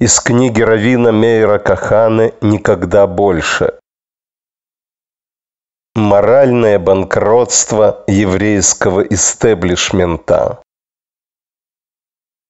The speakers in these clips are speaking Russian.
из книги Равина Мейра Кахана «Никогда больше». Моральное банкротство еврейского истеблишмента.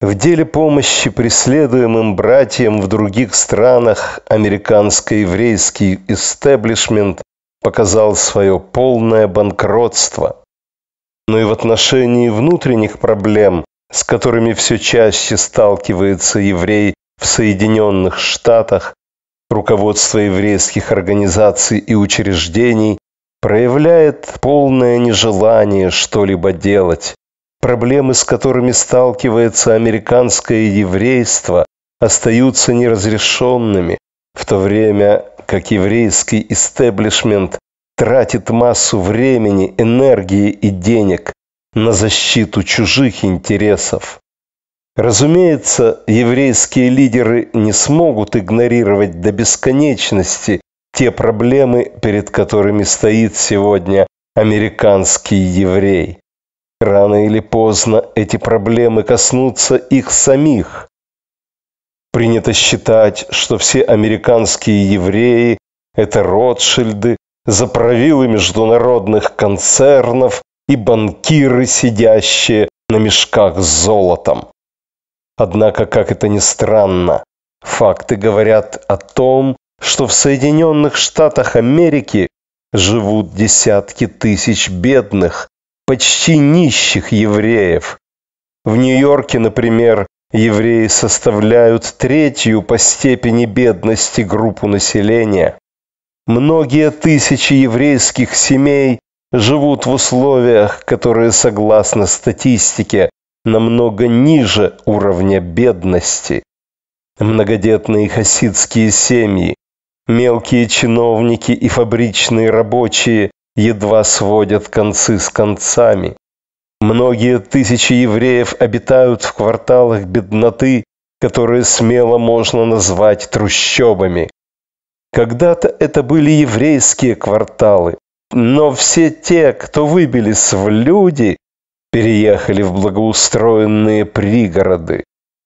В деле помощи преследуемым братьям в других странах американско-еврейский истеблишмент показал свое полное банкротство, но и в отношении внутренних проблем, с которыми все чаще сталкивается еврей в Соединенных Штатах руководство еврейских организаций и учреждений проявляет полное нежелание что-либо делать. Проблемы, с которыми сталкивается американское еврейство, остаются неразрешенными, в то время как еврейский истеблишмент тратит массу времени, энергии и денег на защиту чужих интересов. Разумеется, еврейские лидеры не смогут игнорировать до бесконечности те проблемы, перед которыми стоит сегодня американский еврей. Рано или поздно эти проблемы коснутся их самих. Принято считать, что все американские евреи – это Ротшильды, заправилы международных концернов и банкиры, сидящие на мешках с золотом. Однако, как это ни странно, факты говорят о том, что в Соединенных Штатах Америки живут десятки тысяч бедных, почти нищих евреев. В Нью-Йорке, например, евреи составляют третью по степени бедности группу населения. Многие тысячи еврейских семей живут в условиях, которые, согласно статистике, намного ниже уровня бедности. Многодетные хасидские семьи, мелкие чиновники и фабричные рабочие едва сводят концы с концами. Многие тысячи евреев обитают в кварталах бедноты, которые смело можно назвать трущобами. Когда-то это были еврейские кварталы, но все те, кто выбились в люди, переехали в благоустроенные пригороды.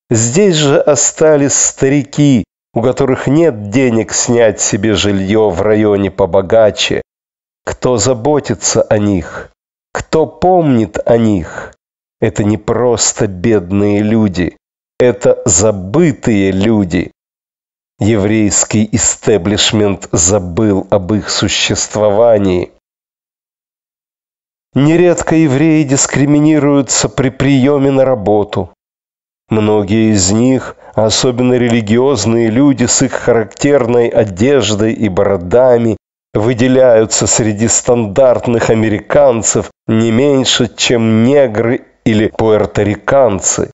Здесь же остались старики, у которых нет денег снять себе жилье в районе побогаче. Кто заботится о них? Кто помнит о них? Это не просто бедные люди. Это забытые люди. Еврейский истеблишмент забыл об их существовании – Нередко евреи дискриминируются при приеме на работу. Многие из них, особенно религиозные люди с их характерной одеждой и бородами, выделяются среди стандартных американцев не меньше, чем негры или пуэрториканцы.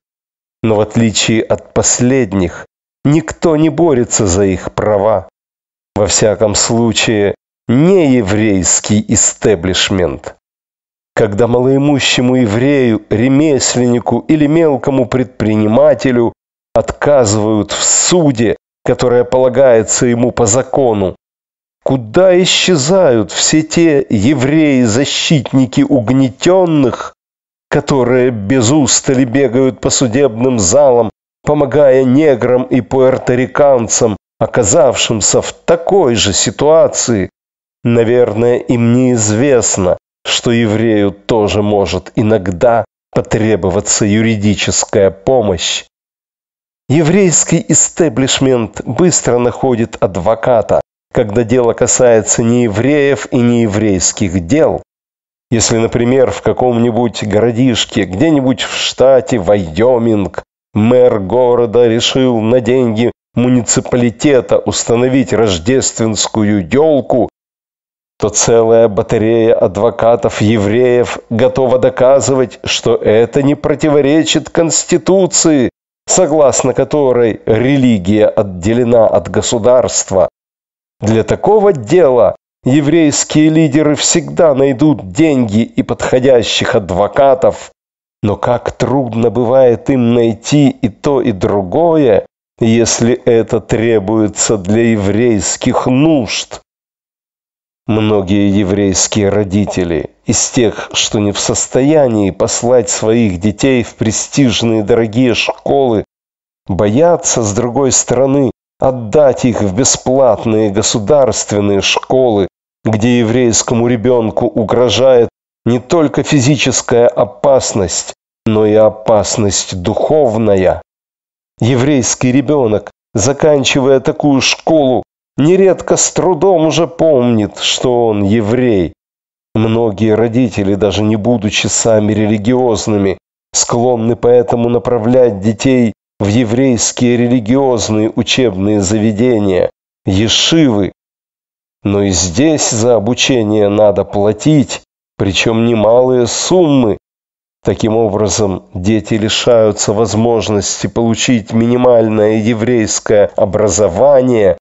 Но в отличие от последних, никто не борется за их права. Во всяком случае, не еврейский истеблишмент когда малоимущему еврею, ремесленнику или мелкому предпринимателю отказывают в суде, которое полагается ему по закону? Куда исчезают все те евреи-защитники угнетенных, которые без устали бегают по судебным залам, помогая неграм и пуэрториканцам, оказавшимся в такой же ситуации? Наверное, им неизвестно, что еврею тоже может иногда потребоваться юридическая помощь. Еврейский истеблишмент быстро находит адвоката, когда дело касается не евреев и не еврейских дел. Если, например, в каком-нибудь городишке, где-нибудь в штате Вайоминг, мэр города решил на деньги муниципалитета установить рождественскую елку что целая батарея адвокатов евреев готова доказывать, что это не противоречит Конституции, согласно которой религия отделена от государства. Для такого дела еврейские лидеры всегда найдут деньги и подходящих адвокатов, но как трудно бывает им найти и то, и другое, если это требуется для еврейских нужд. Многие еврейские родители из тех, что не в состоянии послать своих детей в престижные дорогие школы, боятся, с другой стороны, отдать их в бесплатные государственные школы, где еврейскому ребенку угрожает не только физическая опасность, но и опасность духовная. Еврейский ребенок, заканчивая такую школу, нередко с трудом уже помнит, что он еврей. Многие родители, даже не будучи сами религиозными, склонны поэтому направлять детей в еврейские религиозные учебные заведения, ешивы. Но и здесь за обучение надо платить, причем немалые суммы. Таким образом, дети лишаются возможности получить минимальное еврейское образование,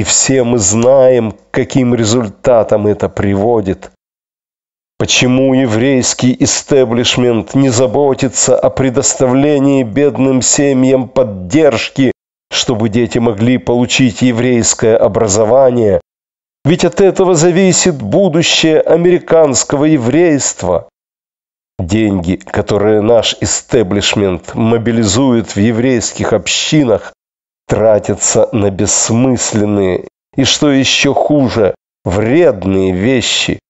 и все мы знаем, к каким результатам это приводит. Почему еврейский истеблишмент не заботится о предоставлении бедным семьям поддержки, чтобы дети могли получить еврейское образование? Ведь от этого зависит будущее американского еврейства. Деньги, которые наш истеблишмент мобилизует в еврейских общинах, тратятся на бессмысленные и, что еще хуже, вредные вещи.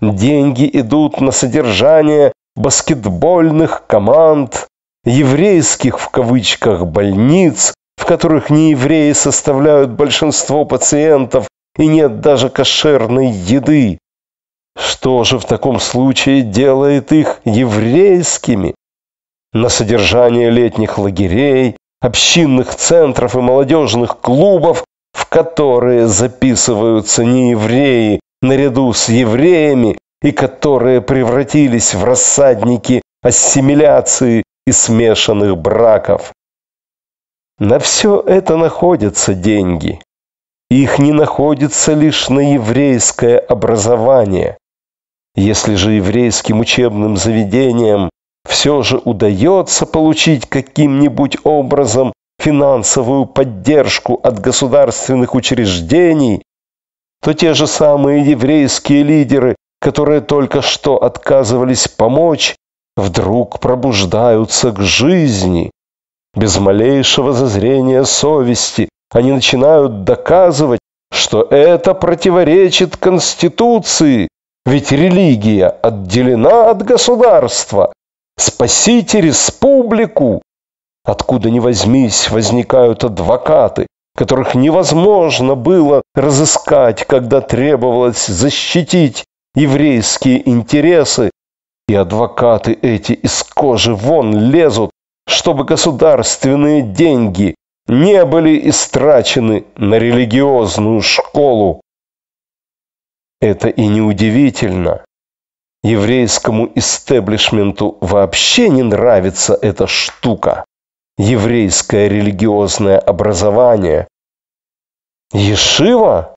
Деньги идут на содержание баскетбольных команд, еврейских в кавычках больниц, в которых неевреи составляют большинство пациентов и нет даже кошерной еды. Что же в таком случае делает их еврейскими? На содержание летних лагерей, общинных центров и молодежных клубов, в которые записываются неевреи наряду с евреями и которые превратились в рассадники ассимиляции и смешанных браков. На все это находятся деньги. Их не находится лишь на еврейское образование. Если же еврейским учебным заведениям все же удается получить каким-нибудь образом финансовую поддержку от государственных учреждений, то те же самые еврейские лидеры, которые только что отказывались помочь, вдруг пробуждаются к жизни. Без малейшего зазрения совести они начинают доказывать, что это противоречит Конституции, ведь религия отделена от государства. Спасите республику! Откуда ни возьмись, возникают адвокаты, которых невозможно было разыскать, когда требовалось защитить еврейские интересы. И адвокаты эти из кожи вон лезут, чтобы государственные деньги не были истрачены на религиозную школу. Это и неудивительно. Еврейскому истеблишменту вообще не нравится эта штука. Еврейское религиозное образование. Ешива?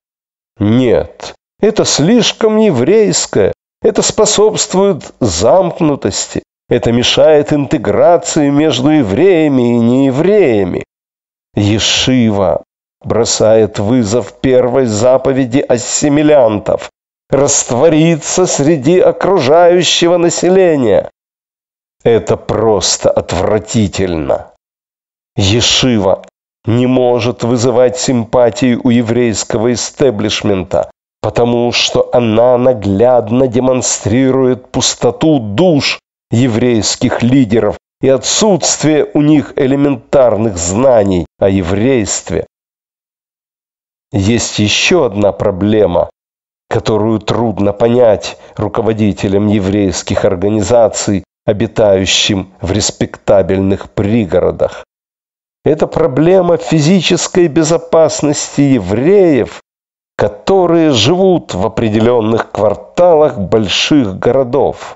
Нет, это слишком еврейское. Это способствует замкнутости. Это мешает интеграции между евреями и неевреями. Ешива бросает вызов первой заповеди ассимилянтов раствориться среди окружающего населения. Это просто отвратительно. Ешива не может вызывать симпатии у еврейского истеблишмента, потому что она наглядно демонстрирует пустоту душ еврейских лидеров и отсутствие у них элементарных знаний о еврействе. Есть еще одна проблема, которую трудно понять руководителям еврейских организаций, обитающим в респектабельных пригородах. Это проблема физической безопасности евреев, которые живут в определенных кварталах больших городов.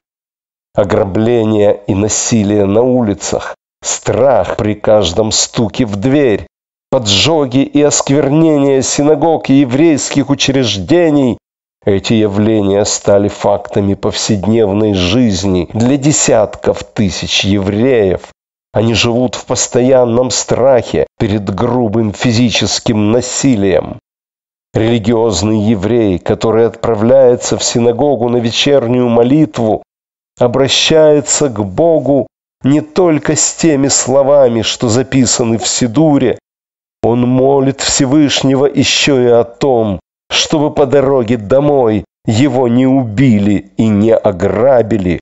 Ограбление и насилие на улицах, страх при каждом стуке в дверь, поджоги и осквернение синагог и еврейских учреждений эти явления стали фактами повседневной жизни для десятков тысяч евреев. Они живут в постоянном страхе перед грубым физическим насилием. Религиозный еврей, который отправляется в синагогу на вечернюю молитву, обращается к Богу не только с теми словами, что записаны в Сидуре. Он молит Всевышнего еще и о том, чтобы по дороге домой его не убили и не ограбили.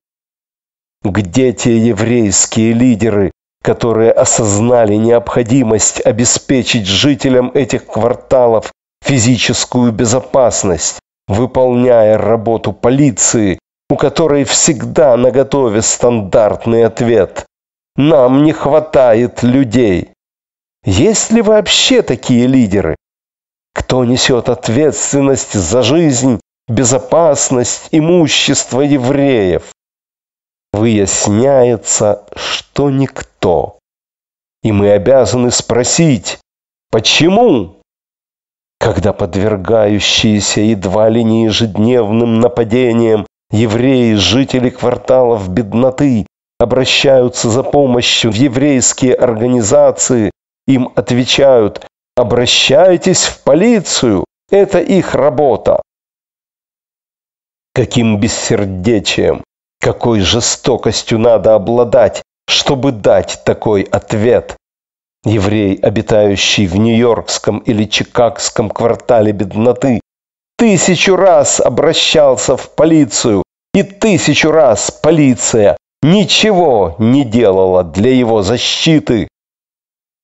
Где те еврейские лидеры, которые осознали необходимость обеспечить жителям этих кварталов физическую безопасность, выполняя работу полиции, у которой всегда на наготове стандартный ответ «Нам не хватает людей». Есть ли вообще такие лидеры? Кто несет ответственность за жизнь, безопасность, имущество евреев? Выясняется, что никто. И мы обязаны спросить, почему? Когда подвергающиеся едва ли не ежедневным нападениям евреи, жители кварталов бедноты, обращаются за помощью в еврейские организации, им отвечают Обращайтесь в полицию. Это их работа. Каким бессердечием, какой жестокостью надо обладать, чтобы дать такой ответ. Еврей, обитающий в Нью-Йоркском или Чикагском квартале бедноты, тысячу раз обращался в полицию, и тысячу раз полиция ничего не делала для его защиты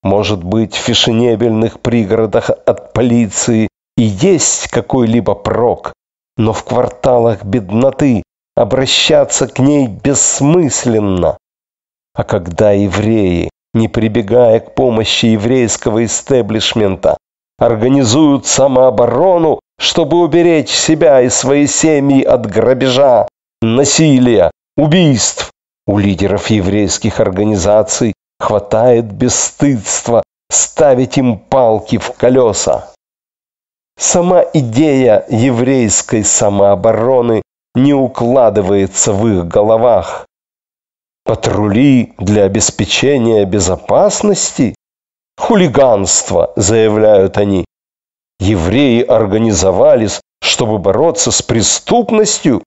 может быть, в фешенебельных пригородах от полиции и есть какой-либо прок, но в кварталах бедноты обращаться к ней бессмысленно. А когда евреи, не прибегая к помощи еврейского истеблишмента, организуют самооборону, чтобы уберечь себя и свои семьи от грабежа, насилия, убийств, у лидеров еврейских организаций Хватает бесстыдства ставить им палки в колеса. Сама идея еврейской самообороны не укладывается в их головах. Патрули для обеспечения безопасности? Хулиганство, заявляют они. Евреи организовались, чтобы бороться с преступностью?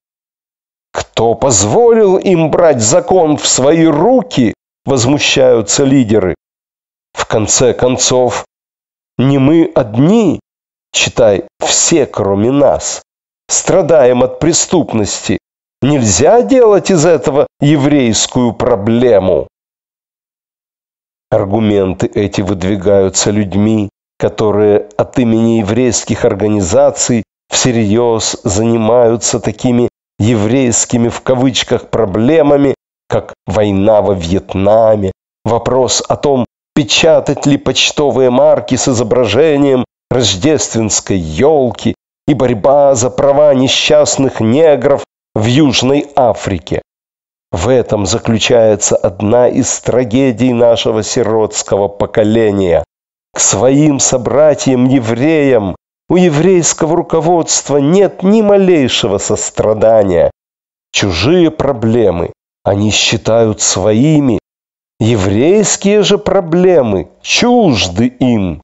Кто позволил им брать закон в свои руки? возмущаются лидеры. В конце концов, не мы одни, читай, все кроме нас, страдаем от преступности. Нельзя делать из этого еврейскую проблему. Аргументы эти выдвигаются людьми, которые от имени еврейских организаций всерьез занимаются такими еврейскими в кавычках проблемами, как война во Вьетнаме, вопрос о том, печатать ли почтовые марки с изображением рождественской елки и борьба за права несчастных негров в Южной Африке. В этом заключается одна из трагедий нашего сиротского поколения. К своим собратьям-евреям у еврейского руководства нет ни малейшего сострадания. Чужие проблемы они считают своими. Еврейские же проблемы чужды им.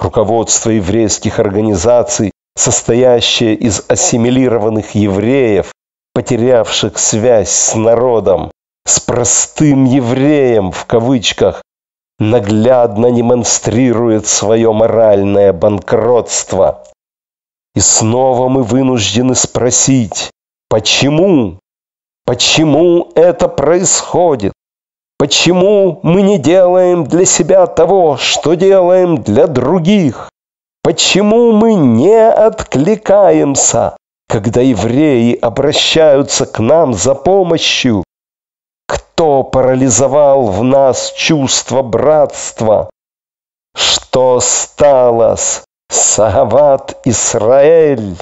Руководство еврейских организаций, состоящее из ассимилированных евреев, потерявших связь с народом, с простым евреем в кавычках, наглядно демонстрирует свое моральное банкротство. И снова мы вынуждены спросить, почему Почему это происходит? Почему мы не делаем для себя того, что делаем для других? Почему мы не откликаемся, когда евреи обращаются к нам за помощью? Кто парализовал в нас чувство братства? Что стало с Сагават Исраэль?